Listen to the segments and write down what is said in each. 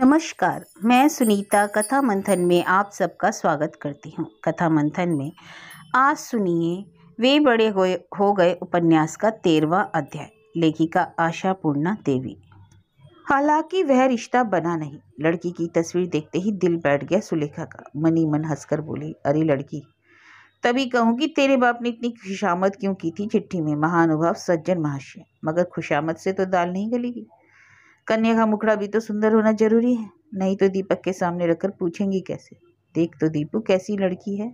नमस्कार मैं सुनीता कथा मंथन में आप सबका स्वागत करती हूँ कथा मंथन में आज सुनिए वे बड़े हुए हो गए उपन्यास का तेरवा अध्याय लेखिका आशा पूर्णा देवी हालांकि वह रिश्ता बना नहीं लड़की की तस्वीर देखते ही दिल बैठ गया सुलेखा का मनी मन हंसकर बोली अरे लड़की तभी कहूँगी तेरे बाप ने इतनी खुशामद क्यों की थी चिट्ठी में महानुभाव सज्जन महाशय मगर खुशामद से तो दाल नहीं गलेगी कन्या का मुखड़ा भी तो सुंदर होना जरूरी है नहीं तो दीपक के सामने रखकर पूछेंगी कैसे देख तो दीपू कैसी लड़की है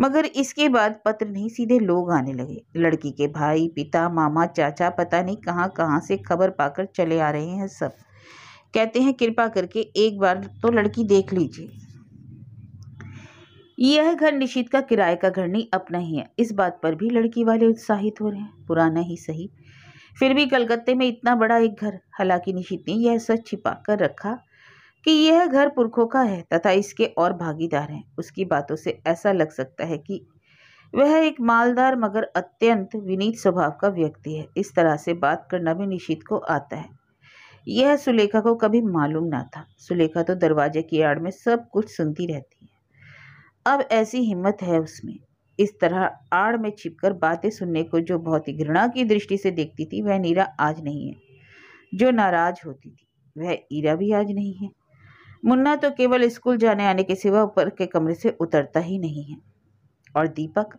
मगर इसके बाद पत्र नहीं सीधे लोग आने लगे लड़की के भाई पिता मामा चाचा पता नहीं कहाँ कहाँ से खबर पाकर चले आ रहे हैं सब कहते हैं कृपा करके एक बार तो लड़की देख लीजिए यह घर निशीत का किराए का घर नहीं अपना ही है इस बात पर भी लड़की वाले उत्साहित हो रहे हैं पुराना ही सही फिर भी कलकत्ते में इतना बड़ा एक घर हालांकि निशित ने यह सच छिपा कर रखा कि यह घर पुरखों का है तथा इसके और भागीदार हैं उसकी बातों से ऐसा लग सकता है कि वह एक मालदार मगर अत्यंत विनीत स्वभाव का व्यक्ति है इस तरह से बात करना भी निशित को आता है यह सुलेखा को कभी मालूम ना था सुलेखा तो दरवाजे की आड़ में सब कुछ सुनती रहती है अब ऐसी हिम्मत है उसमें इस तरह आड़ में छिपकर बातें सुनने को जो बहुत ही घृणा की दृष्टि से देखती थी वह नीरा आज नहीं है जो नाराज होती थी वह ईरा भी आज नहीं है मुन्ना तो केवल स्कूल जाने आने के सिवा ऊपर के कमरे से उतरता ही नहीं है और दीपक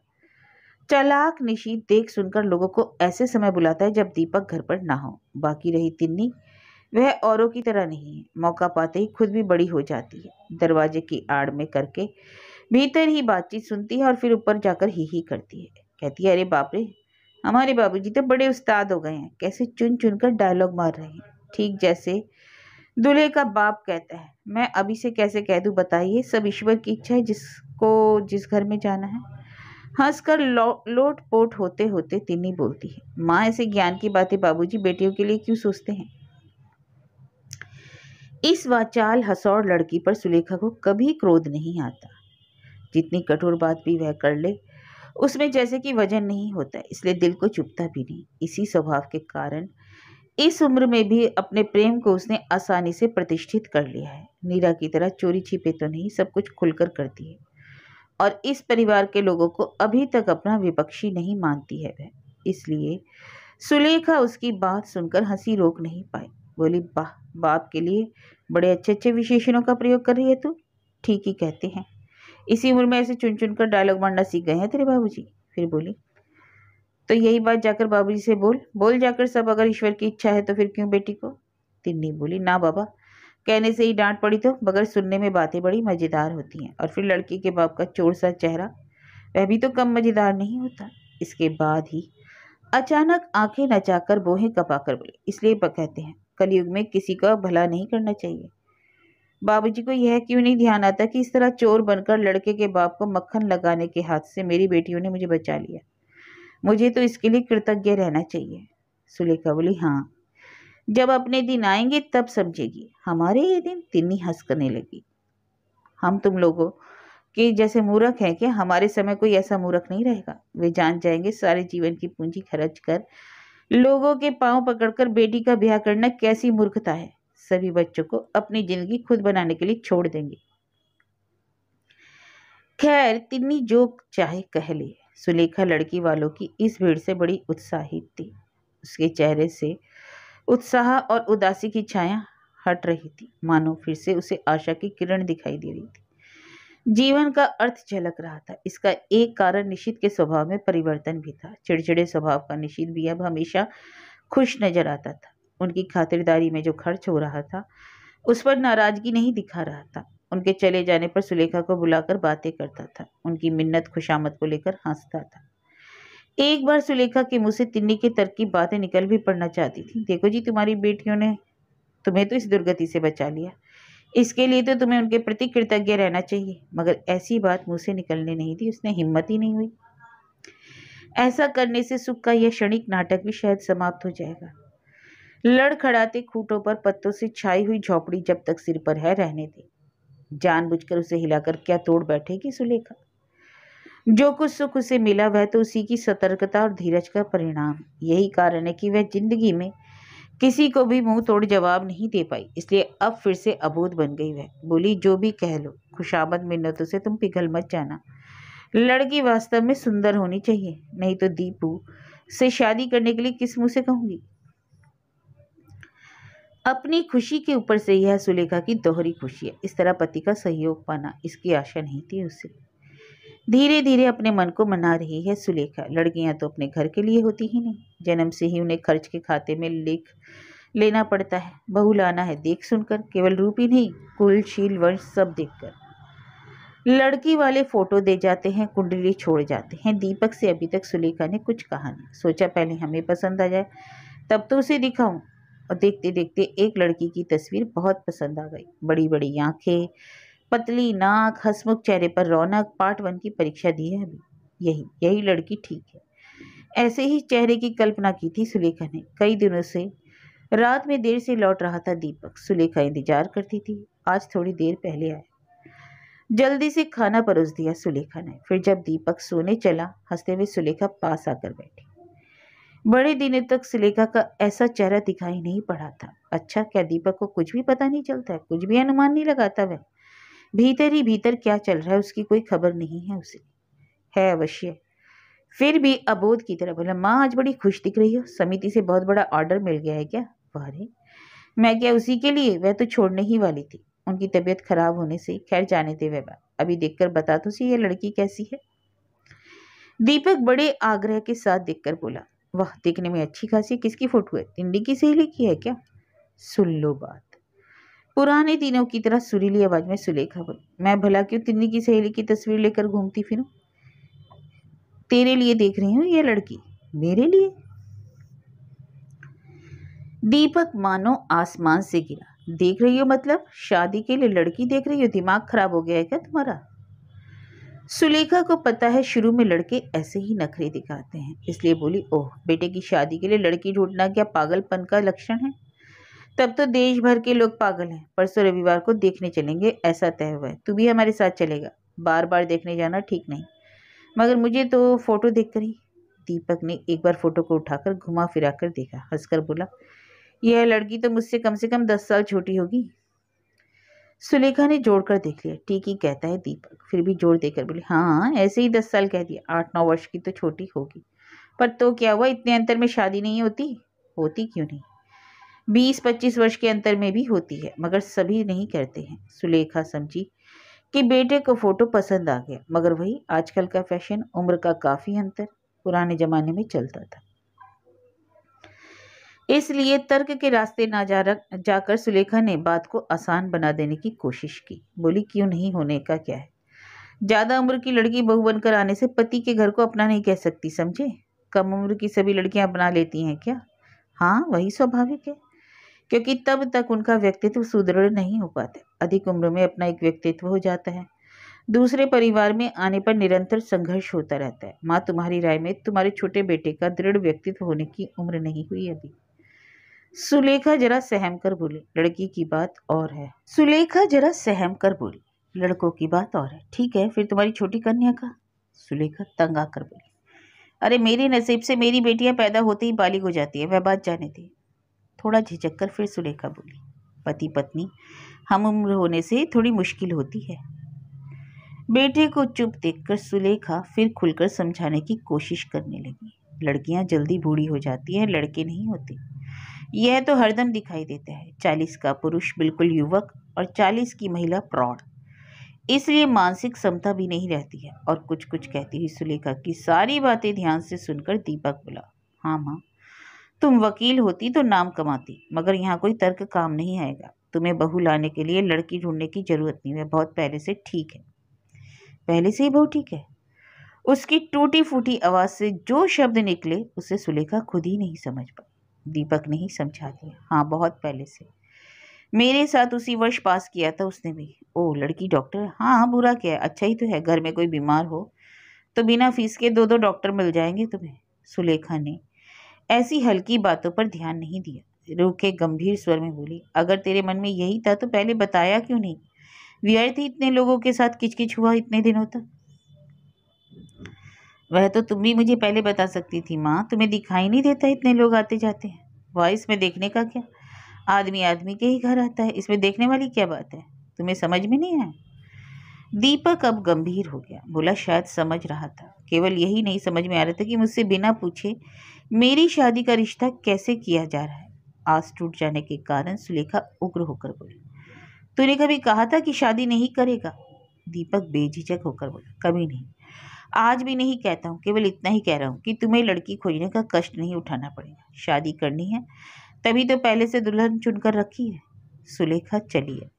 चालाक निशी देख सुनकर लोगों को ऐसे समय बुलाता है जब दीपक घर पर ना हो बाकी रही तिन्नी वह औरों की तरह नहीं है मौका पाते ही खुद भी बड़ी हो जाती है दरवाजे की आड़ में करके भीतर ही बातचीत सुनती है और फिर ऊपर जाकर ही ही करती है कहती है अरे बापरे हमारे बाबू तो बड़े उस्ताद हो गए हैं कैसे चुन चुन कर डायलॉग मार रहे हैं ठीक जैसे दूल्हे का बाप कहता है मैं अभी से कैसे कह दूँ बताइए सब ईश्वर की इच्छा है जिसको जिस घर में जाना है हंस कर लो, लोट पोट होते होते तिन्नी बोलती है माँ ऐसे ज्ञान की बातें बाबूजी बेटियों के लिए क्यों सोचते हैं इस वाचाल हसौड़ लड़की पर सुलेखा को कभी क्रोध नहीं आता जितनी कठोर बात भी वह कर ले उसमें जैसे कि वजन नहीं होता इसलिए दिल को चुपता भी नहीं इसी स्वभाव के कारण इस उम्र में भी अपने प्रेम को उसने आसानी से प्रतिष्ठित कर लिया है नीरा की तरह चोरी छिपे तो नहीं सब कुछ खुलकर करती है और इस परिवार के लोगों को अभी तक अपना विपक्षी नहीं मानती है वह इसलिए सुलेखा उसकी बात सुनकर हंसी रोक नहीं पाई बोली वाह बाप के लिए बड़े अच्छे अच्छे विशेषणों का प्रयोग कर रही है तू ठीक ही कहते हैं इसी उम्र में ऐसे चुन चुन कर डायलॉग मारना सीख गए हैं तेरे बाबू फिर बोली तो यही बात जाकर बाबू से बोल बोल जाकर सब अगर ईश्वर की इच्छा है तो फिर क्यों बेटी को तिन्नी बोली ना बाबा कहने से ही डांट पड़ी तो मगर सुनने में बातें बड़ी मज़ेदार होती हैं और फिर लड़की के बाप का चोर सा चेहरा वह भी तो कम मज़ेदार नहीं होता इसके बाद ही अचानक आंखें नचाकर बोहे कपाकर बोले इसलिए कहते हैं कलयुग में किसी का भला नहीं करना चाहिए बाबूजी को यह क्यों नहीं ध्यान आता कि इस तरह चोर बनकर लड़के के बाप को मक्खन लगाने के हाथ से मेरी बेटियों ने मुझे बचा लिया मुझे तो इसके लिए कृतज्ञ रहना चाहिए सुलेखा बोली हाँ जब अपने दिन आएंगे तब समझेगी हमारे ये दिन तिन्नी हंस करने लगी हम तुम लोगों के जैसे मूर्ख हैं कि हमारे समय कोई ऐसा मूर्ख नहीं रहेगा वे जान जाएंगे सारे जीवन की पूंजी खर्च कर लोगों के पांव पकड़कर बेटी का ब्याह करना कैसी मूर्खता है सभी बच्चों को अपनी ज़िंदगी खुद बनाने के लिए छोड़ देंगे खैर तिन्नी जो चाहे कह ले सुलेखा लड़की वालों की इस भीड़ से बड़ी उत्साहित थी उसके चेहरे से उत्साह और उदासी की छाया हट रही थी मानो फिर से उसे आशा की किरण दिखाई दे रही थी जीवन का अर्थ झलक रहा था इसका एक कारण निशित के स्वभाव में परिवर्तन भी था चिड़चिड़े स्वभाव का निशित भी अब हमेशा खुश नजर आता था उनकी खातिरदारी में जो खर्च हो रहा था उस पर नाराज़गी नहीं दिखा रहा था उनके चले जाने पर सुलेखा को बुलाकर बातें करता था उनकी मिन्नत खुशामद को लेकर हंसता था एक बार सुलेखा के मुंह से तिन्नी के तरकीब बातें निकल भी पड़ना चाहती थी देखो जी तुम्हारी बेटियों ने तुम्हें तो इस दुर्गति से बचा लिया इसके लिए तो तुम्हें उनके प्रति कृतज्ञ रहना चाहिए मगर ऐसी बात मुंह से निकलने नहीं थी उसने हिम्मत ही नहीं हुई ऐसा करने से सुख का यह क्षणिक नाटक भी शायद समाप्त हो जाएगा लड़खड़ाते खूंटों पर पत्तों से छाई हुई झोपड़ी जब तक सिर पर है रहने दे जानबूझकर उसे हिलाकर क्या तोड़ बैठेगी सुलेखा जो कुछ सुख उसे मिला वह तो उसी की सतर्कता और धीरज का परिणाम यही कारण है कि वह जिंदगी में किसी को भी मुंह तोड़ जवाब नहीं दे पाई इसलिए अब फिर से अबोध बन गई वह बोली जो भी कह लो खुशामद मिन्नतों से तुम पिघल मत जाना लड़की वास्तव में सुंदर होनी चाहिए नहीं तो दीपू से शादी करने के लिए किस मुँह से कहूँगी अपनी खुशी के ऊपर से यह सुलेखा की दोहरी खुशी है इस तरह पति का सहयोग पाना इसकी आशा नहीं थी उसे धीरे धीरे अपने मन को मना रही है सुलेखा लड़कियां तो अपने घर के लिए होती ही नहीं जन्म से ही उन्हें खर्च के खाते में लेख लेना पड़ता है बहू लाना है देख सुनकर केवल रूप ही नहीं कुलशील वंश सब देखकर लड़की वाले फोटो दे जाते हैं कुंडली छोड़ जाते हैं दीपक से अभी तक सुलेखा ने कुछ कहा नहीं सोचा पहले हमें पसंद आ जाए तब तो उसे दिखाऊं और देखते देखते एक लड़की की तस्वीर बहुत पसंद आ गई बड़ी बड़ी आंखें पतली नाक हसमुख चेहरे पर रौनक पार्ट वन की परीक्षा दी है अभी यही यही लड़की ठीक है ऐसे ही चेहरे की कल्पना की थी सुलेखा ने कई दिनों से रात में देर से लौट रहा था दीपक सुलेखा इंतजार करती थी आज थोड़ी देर पहले आया जल्दी से खाना परोस दिया सुलेखा ने फिर जब दीपक सोने चला हंसते हुए सुलेखा पास आकर बैठी बड़े दिनों तक सुलेखा का ऐसा चेहरा दिखाई नहीं पड़ा था अच्छा क्या दीपक को कुछ भी पता नहीं चलता कुछ भी अनुमान नहीं लगाता वह भीतर ही भीतर क्या चल रहा है उसकी कोई खबर नहीं है उसे है अवश्य फिर भी अबोध की तरह बोला माँ आज बड़ी खुश दिख रही हो समिति से बहुत बड़ा ऑर्डर मिल गया है क्या अरे मैं क्या उसी के लिए वह तो छोड़ने ही वाली थी उनकी तबीयत खराब होने से खैर जाने थे वह बात अभी देखकर बता तो सी ये लड़की कैसी है दीपक बड़े आग्रह के साथ देखकर बोला वह देखने में अच्छी खासी किसकी फोटो है तिंडी की सहेली की है क्या सुन लो बात पुराने दिनों की तरह सुरीली आवाज में सुलेखा बोली मैं भला क्यों तिंडी की सहेली की तस्वीर लेकर घूमती फिरूं तेरे लिए देख रही हूँ यह लड़की मेरे लिए दीपक मानो आसमान से गिरा देख रही हो मतलब शादी के लिए लड़की देख रही हो दिमाग खराब हो गया है क्या तुम्हारा सुलेखा को पता है शुरू में लड़के ऐसे ही नखरे दिखाते हैं इसलिए बोली ओह बेटे की शादी के लिए लड़की ढूंढना क्या पागलपन का लक्षण है तब तो देश भर के लोग पागल हैं परसों रविवार को देखने चलेंगे ऐसा तय हुआ है तू भी हमारे साथ चलेगा बार बार देखने जाना ठीक नहीं मगर मुझे तो फ़ोटो देख कर ही दीपक ने एक बार फ़ोटो को उठाकर घुमा फिरा कर देखा हंसकर बोला यह लड़की तो मुझसे कम से कम दस साल छोटी होगी सुलेखा ने जोड़कर देख लिया ठीक ही कहता है दीपक फिर भी जोड़ देकर बोली हाँ ऐसे ही दस साल कह दिया आठ नौ वर्ष की तो छोटी होगी पर तो क्या हुआ इतने अंतर में शादी नहीं होती होती क्यों नहीं बीस पच्चीस वर्ष के अंतर में भी होती है मगर सभी नहीं करते हैं सुलेखा समझी कि बेटे को फोटो पसंद आ गया मगर वही आजकल का फैशन उम्र का काफ़ी अंतर पुराने ज़माने में चलता था इसलिए तर्क के रास्ते ना जा रख जाकर सुलेखा ने बात को आसान बना देने की कोशिश की बोली क्यों नहीं होने का क्या है ज़्यादा उम्र की लड़की बहू बनकर आने से पति के घर को अपना नहीं कह सकती समझे कम उम्र की सभी लड़कियां अपना लेती हैं क्या हाँ वही स्वाभाविक है क्योंकि तब तक उनका व्यक्तित्व सुदृढ़ नहीं हो पाता अधिक उम्र में अपना एक व्यक्तित्व हो जाता है दूसरे परिवार में आने पर निरंतर संघर्ष होता रहता है माँ तुम्हारी राय में तुम्हारे छोटे बेटे का दृढ़ व्यक्तित्व होने की उम्र नहीं हुई अभी सुलेखा जरा सहम कर बोली लड़की की बात और है सुलेखा जरा सहम कर बोली लड़कों की बात और है ठीक है फिर तुम्हारी छोटी कन्या का सुलेखा तंग आकर बोली अरे मेरे नसीब से मेरी बेटियां पैदा होते ही बालिग हो जाती है वह बात जाने दी थोड़ा झिझक कर फिर सुलेखा बोली पति पत्नी हम उम्र होने से थोड़ी मुश्किल होती है बेटे को चुप देखकर सुलेखा फिर खुलकर समझाने की कोशिश करने लगी लड़कियां जल्दी बूढ़ी हो जाती हैं लड़के नहीं होते यह तो हरदम दिखाई देता है चालीस का पुरुष बिल्कुल युवक और चालीस की महिला प्रौढ़ इसलिए मानसिक समता भी नहीं रहती है और कुछ कुछ कहती हुई सुलेखा की सारी बातें ध्यान से सुनकर दीपक बोला हाँ माँ तुम वकील होती तो नाम कमाती मगर यहाँ कोई तर्क काम नहीं आएगा तुम्हें बहू लाने के लिए लड़की ढूंढने की ज़रूरत नहीं है बहुत पहले से ठीक है पहले से ही बहू ठीक है उसकी टूटी फूटी आवाज़ से जो शब्द निकले उसे सुलेखा खुद ही नहीं समझ पाई दीपक ने ही समझा दिया हाँ बहुत पहले से मेरे साथ उसी वर्ष पास किया था उसने भी ओ लड़की डॉक्टर हाँ, हाँ बुरा क्या है अच्छा ही तो है घर में कोई बीमार हो तो बिना फीस के दो दो डॉक्टर मिल जाएंगे तुम्हें सुलेखा ने ऐसी हल्की बातों पर ध्यान नहीं दिया रूखे गंभीर स्वर में बोली अगर तेरे मन में यही था तो पहले बताया क्यों नहीं व्यर्थ ही इतने लोगों के साथ किचकिच हुआ इतने दिनों तक वह तो तुम भी मुझे पहले बता सकती थी माँ तुम्हें दिखाई नहीं देता इतने लोग आते जाते हैं वॉइस में देखने का क्या आदमी आदमी के ही घर आता है इसमें देखने वाली क्या बात है तुम्हें समझ में नहीं आया दीपक अब गंभीर हो गया बोला शायद समझ रहा था केवल यही नहीं समझ में आ रहा था कि मुझसे बिना पूछे मेरी शादी का रिश्ता कैसे किया जा रहा है आस टूट जाने के कारण सुलेखा उग्र होकर बोली तूने कभी कहा था कि शादी नहीं करेगा दीपक बेझिझक होकर बोला कभी नहीं आज भी नहीं कहता हूँ केवल इतना ही कह रहा हूँ कि तुम्हें लड़की खोजने का कष्ट नहीं उठाना पड़ेगा शादी करनी है तभी तो पहले से दुल्हन चुनकर रखी है सुलेखा चली है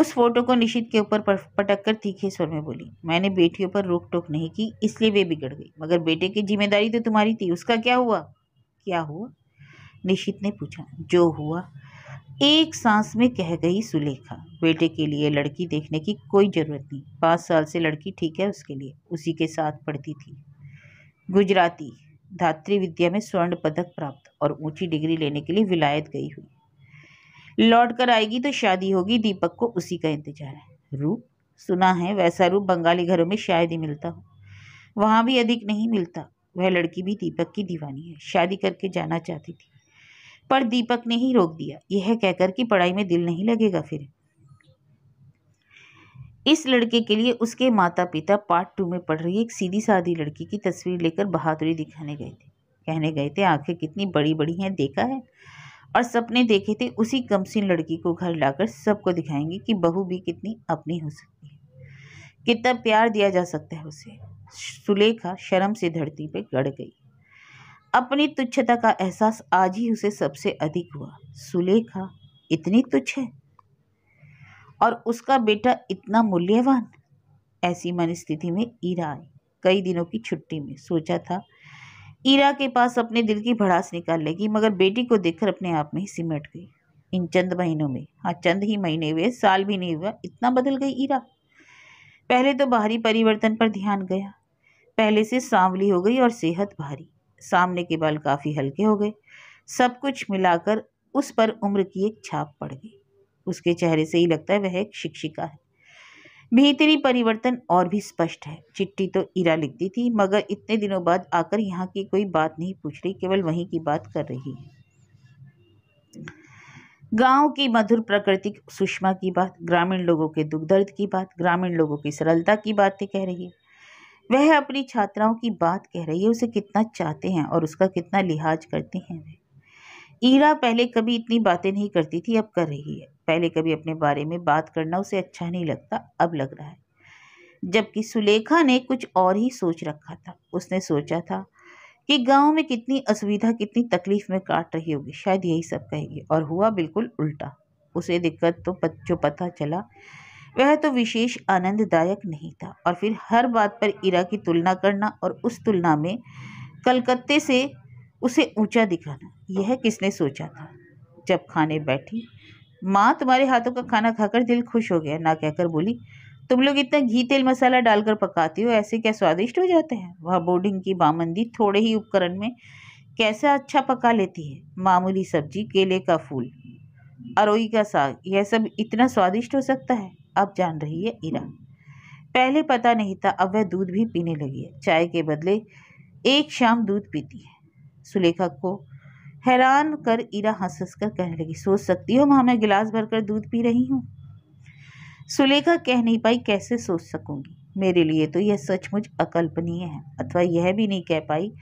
उस फोटो को निशित के ऊपर पटक कर तीखे स्वर में बोली मैंने बेटियों पर रोक टोक नहीं की इसलिए वे बिगड़ गई मगर बेटे की जिम्मेदारी तो तुम्हारी थी उसका क्या हुआ क्या हुआ निशित ने पूछा जो हुआ एक सांस में कह गई सुलेखा बेटे के लिए लड़की देखने की कोई ज़रूरत नहीं पाँच साल से लड़की ठीक है उसके लिए उसी के साथ पढ़ती थी गुजराती धात्री विद्या में स्वर्ण पदक प्राप्त और ऊंची डिग्री लेने के लिए विलायत गई हुई लौट कर आएगी तो शादी होगी दीपक को उसी का इंतजार है रूप सुना है वैसा रूप बंगाली घरों में शायद ही मिलता हो वहाँ भी अधिक नहीं मिलता वह लड़की भी दीपक की दीवानी है शादी करके जाना चाहती थी पर दीपक ने ही रोक दिया यह कहकर कि पढ़ाई में दिल नहीं लगेगा फिर इस लड़के के लिए उसके माता पिता पार्ट टू में पढ़ रही एक सीधी साधी लड़की की तस्वीर लेकर बहादुरी दिखाने गए थे कहने गए थे आंखें कितनी बड़ी बड़ी हैं देखा है और सपने देखे थे उसी कमसिन लड़की को घर लाकर सबको दिखाएंगे कि बहू भी कितनी अपनी हो सकती है कितना प्यार दिया जा सकता है उसे सुलेखा शर्म से धरती पर गड़ गई अपनी तुच्छता का एहसास आज ही उसे सबसे अधिक हुआ सुलेखा इतनी तुच्छ है और उसका बेटा इतना मूल्यवान ऐसी मन स्थिति में ईरा आई कई दिनों की छुट्टी में सोचा था ईरा के पास अपने दिल की भड़ास निकाल लेगी मगर बेटी को देखकर अपने आप में ही सिमट गई इन चंद महीनों में हाँ चंद ही महीने हुए साल भी नहीं हुआ इतना बदल गई ईरा पहले तो बाहरी परिवर्तन पर ध्यान गया पहले से सांवली हो गई और सेहत भारी सामने के बाल काफ़ी हल्के हो गए सब कुछ मिलाकर उस पर उम्र की एक छाप पड़ गई उसके चेहरे से ही लगता है वह एक शिक्षिका है भीतरी परिवर्तन और भी स्पष्ट है चिट्ठी तो ईरा लिखती थी मगर इतने दिनों बाद आकर यहाँ की कोई बात नहीं पूछ रही केवल वहीं की बात कर रही है गांव की मधुर प्रकृति सुषमा की बात ग्रामीण लोगों के दुख दर्द की बात ग्रामीण लोगों की सरलता की बातें कह रही है वह अपनी छात्राओं की बात कह रही है उसे कितना चाहते हैं और उसका कितना लिहाज करते हैं वे ईरा पहले कभी इतनी बातें नहीं करती थी अब कर रही है पहले कभी अपने बारे में बात करना उसे अच्छा नहीं लगता अब लग रहा है जबकि सुलेखा ने कुछ और ही सोच रखा था उसने सोचा था कि गांव में कितनी असुविधा कितनी तकलीफ में काट रही होगी शायद यही सब कहेगी और हुआ बिल्कुल उल्टा उसे दिक्कत तो जो पता चला वह तो विशेष आनंददायक नहीं था और फिर हर बात पर इरा की तुलना करना और उस तुलना में कलकत्ते से उसे ऊंचा दिखाना यह किसने सोचा था जब खाने बैठी माँ तुम्हारे हाथों का खाना खाकर दिल खुश हो गया ना कहकर बोली तुम लोग इतना घी तेल मसाला डालकर पकाती हो ऐसे क्या स्वादिष्ट हो जाते हैं वह बोर्डिंग की बामंदी थोड़े ही उपकरण में कैसा अच्छा पका लेती है मामूली सब्जी केले का फूल अरोई का साग यह सब इतना स्वादिष्ट हो सकता है अब जान रही है इरा पहले पता नहीं था अब वह दूध भी पीने लगी है चाय के बदले एक शाम दूध पीती है सुलेखा को हैरान कर इरा हंस हंस कर कहने लगी सोच सकती हो मां मैं गिलास भरकर दूध पी रही हूँ सुलेखा कह नहीं पाई कैसे सोच सकूंगी मेरे लिए तो यह सचमुच अकल्पनीय है अथवा यह भी नहीं कह पाई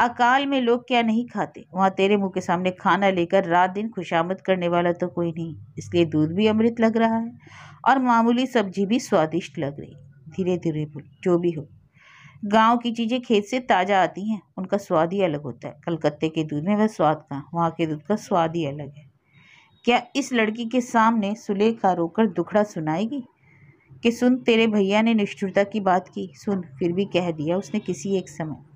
अकाल में लोग क्या नहीं खाते वहाँ तेरे मुंह के सामने खाना लेकर रात दिन खुशामद करने वाला तो कोई नहीं इसलिए दूध भी अमृत लग रहा है और मामूली सब्जी भी स्वादिष्ट लग रही धीरे धीरे बोल जो भी हो गांव की चीज़ें खेत से ताज़ा आती हैं उनका स्वाद ही अलग होता है कलकत्ते के दूध में वह स्वाद कहाँ वहाँ के दूध का स्वाद ही अलग है क्या इस लड़की के सामने सुलेखा रोकर दुखड़ा सुनाएगी कि सुन तेरे भैया ने निष्ठुरता की बात की सुन फिर भी कह दिया उसने किसी एक समय